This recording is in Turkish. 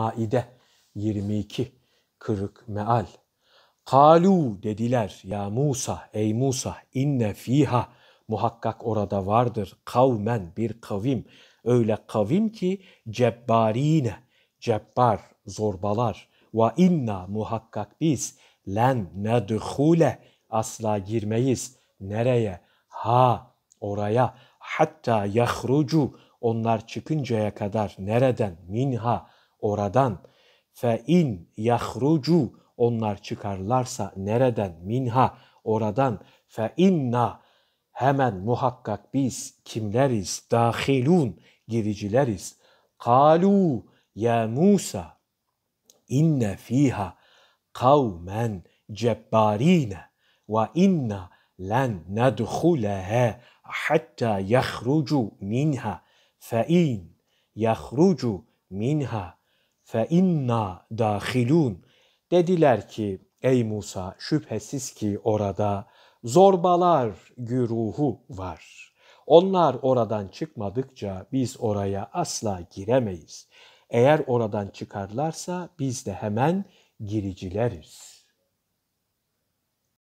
Maide 22 kırık meal. Kalu dediler ya Musa ey Musa inne fiha muhakkak orada vardır kavmen bir kavim öyle kavim ki cebbarine cebbar zorbalar ve inna muhakkak biz len nedhule asla girmeyiz nereye ha oraya hatta yahrucu onlar çıkıncaya kadar nereden minha oradan. Fe in yahrucu onlar çıkarlarsa nereden minha oradan fe inna hemen muhakkak biz kimleriz dahilun giricileriz kalu ya Musa inne fiha kavmen cebbarine ve inna len nedhulehe hatta yahrucu minha fe in yahrucu minha fe inna dahilun. Dediler ki ey Musa şüphesiz ki orada zorbalar güruhu var. Onlar oradan çıkmadıkça biz oraya asla giremeyiz. Eğer oradan çıkarlarsa biz de hemen giricileriz.''